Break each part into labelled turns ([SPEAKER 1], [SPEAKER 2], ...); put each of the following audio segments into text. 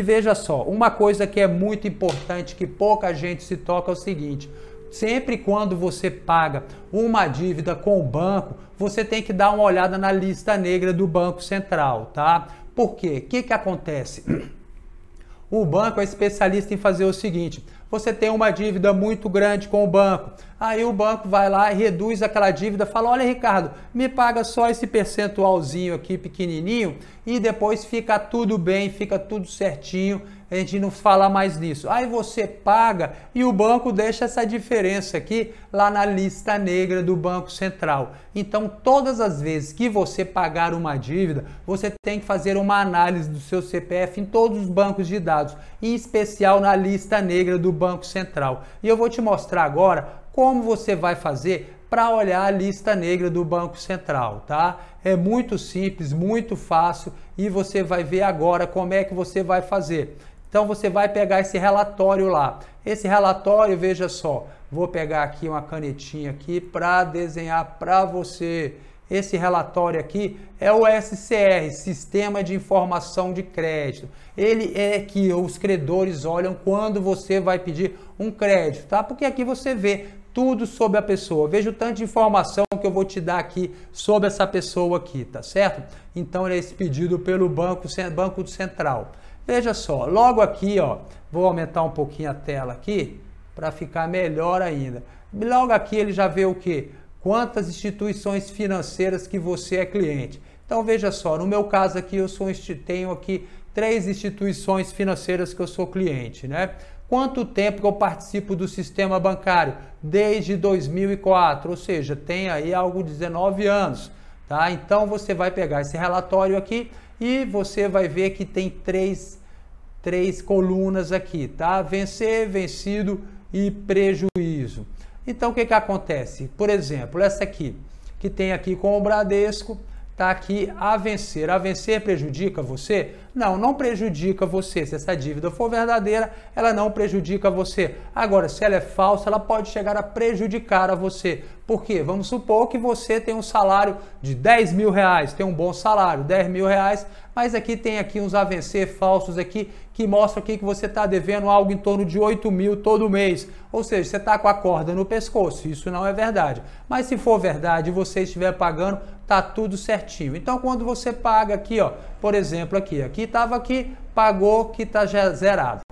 [SPEAKER 1] E veja só, uma coisa que é muito importante, que pouca gente se toca, é o seguinte: sempre quando você paga uma dívida com o banco, você tem que dar uma olhada na lista negra do Banco Central, tá? Por quê? O que, que acontece? O banco é especialista em fazer o seguinte: você tem uma dívida muito grande com o banco Aí o banco vai lá e reduz aquela dívida, fala: olha, Ricardo, me paga só esse percentualzinho aqui pequenininho e depois fica tudo bem, fica tudo certinho, a gente não fala mais nisso. Aí você paga e o banco deixa essa diferença aqui lá na lista negra do Banco Central. Então, todas as vezes que você pagar uma dívida, você tem que fazer uma análise do seu CPF em todos os bancos de dados, em especial na lista negra do Banco Central. E eu vou te mostrar agora como você vai fazer para olhar a lista negra do Banco Central, tá? É muito simples, muito fácil e você vai ver agora como é que você vai fazer. Então você vai pegar esse relatório lá. Esse relatório, veja só, vou pegar aqui uma canetinha aqui para desenhar para você. Esse relatório aqui é o SCR, Sistema de Informação de Crédito. Ele é que os credores olham quando você vai pedir um crédito, tá? Porque aqui você vê tudo sobre a pessoa. Veja o tanto de informação que eu vou te dar aqui sobre essa pessoa aqui, tá certo? Então ele é expedido pelo Banco, Banco Central. Veja só, logo aqui, ó, vou aumentar um pouquinho a tela aqui para ficar melhor ainda. Logo aqui ele já vê o que? Quantas instituições financeiras que você é cliente. Então veja só, no meu caso aqui eu sou tenho aqui três instituições financeiras que eu sou cliente, né? Quanto tempo que eu participo do sistema bancário? Desde 2004, ou seja, tem aí algo 19 anos. Tá? Então você vai pegar esse relatório aqui e você vai ver que tem três, três colunas aqui, tá? Vencer, vencido e prejuízo. Então o que, que acontece? Por exemplo, essa aqui, que tem aqui com o Bradesco, Tá aqui a vencer. A vencer prejudica você? Não, não prejudica você. Se essa dívida for verdadeira, ela não prejudica você. Agora, se ela é falsa, ela pode chegar a prejudicar a você. Por quê? Vamos supor que você tem um salário de 10 mil reais, tem um bom salário, 10 mil reais, mas aqui tem aqui uns a vencer falsos aqui que mostram aqui que você está devendo algo em torno de 8 mil todo mês. Ou seja, você está com a corda no pescoço. Isso não é verdade. Mas se for verdade e você estiver pagando, tá tudo certinho. Então quando você paga aqui, ó, por exemplo, aqui, aqui estava aqui, pagou que está zerado.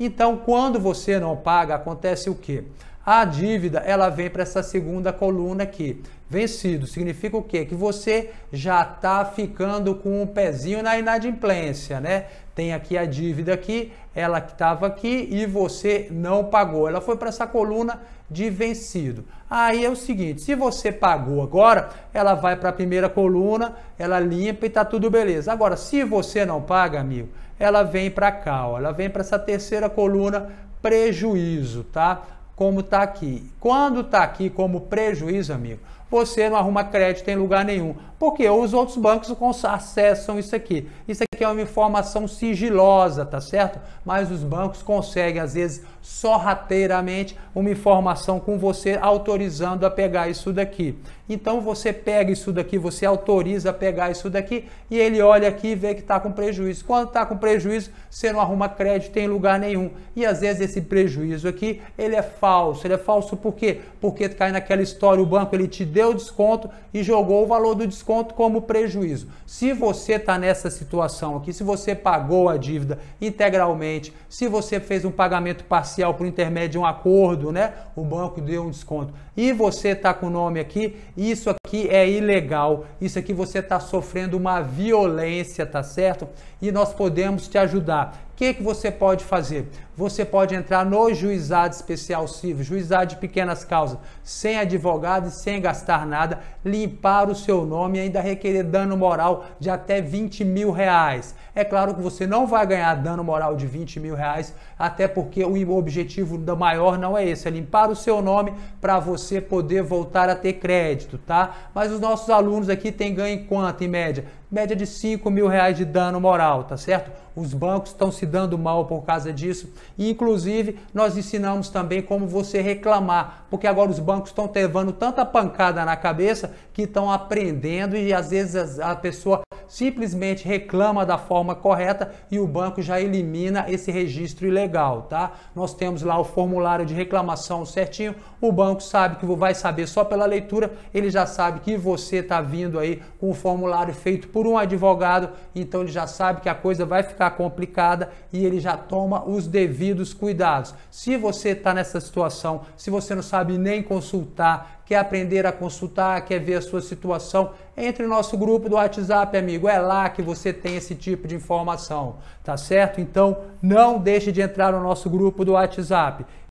[SPEAKER 1] Então quando você não paga, acontece o quê? A dívida, ela vem para essa segunda coluna aqui. Vencido significa o quê? Que você já está ficando com um pezinho na inadimplência, né? Tem aqui a dívida aqui, ela que estava aqui e você não pagou. Ela foi para essa coluna de vencido. Aí é o seguinte, se você pagou agora, ela vai para a primeira coluna, ela limpa e tá tudo beleza. Agora, se você não paga, amigo, ela vem para cá, ó, ela vem para essa terceira coluna prejuízo, tá? como está aqui. Quando está aqui como prejuízo, amigo, você não arruma crédito em lugar nenhum, porque os outros bancos acessam isso aqui. Isso aqui é uma informação sigilosa, tá certo? Mas os bancos conseguem, às vezes, sorrateiramente, uma informação com você autorizando a pegar isso daqui. Então você pega isso daqui, você autoriza a pegar isso daqui e ele olha aqui e vê que está com prejuízo. Quando está com prejuízo, você não arruma crédito em lugar nenhum. E às vezes esse prejuízo aqui, ele é falso. Ele é falso por quê? Porque cai naquela história, o banco ele te deu desconto e jogou o valor do desconto como prejuízo. Se você está nessa situação aqui, se você pagou a dívida integralmente, se você fez um pagamento parcial por intermédio de um acordo, né? O banco deu um desconto e você está com o nome aqui isso aqui aqui é ilegal, isso aqui você está sofrendo uma violência, tá certo? E nós podemos te ajudar. O que, que você pode fazer? Você pode entrar no juizado especial civil, juizado de pequenas causas, sem advogado e sem gastar nada, limpar o seu nome e ainda requerer dano moral de até 20 mil reais. É claro que você não vai ganhar dano moral de 20 mil reais, até porque o objetivo da maior não é esse, é limpar o seu nome para você poder voltar a ter crédito, tá? Mas os nossos alunos aqui têm ganho em quanto, em média? Média de 5 mil reais de dano moral, tá certo? Os bancos estão se dando mal por causa disso. E, inclusive, nós ensinamos também como você reclamar, porque agora os bancos estão levando tanta pancada na cabeça que estão aprendendo e às vezes a pessoa simplesmente reclama da forma correta e o banco já elimina esse registro ilegal, tá? Nós temos lá o formulário de reclamação certinho, o banco sabe que vai saber só pela leitura, ele já sabe que você está vindo aí com o formulário feito por um advogado, então ele já sabe que a coisa vai ficar complicada e ele já toma os devidos cuidados. Se você está nessa situação, se você não sabe nem consultar, quer aprender a consultar, quer ver a sua situação, entre no nosso grupo do WhatsApp, amigo. É lá que você tem esse tipo de informação, tá certo? Então, não deixe de entrar no nosso grupo do WhatsApp.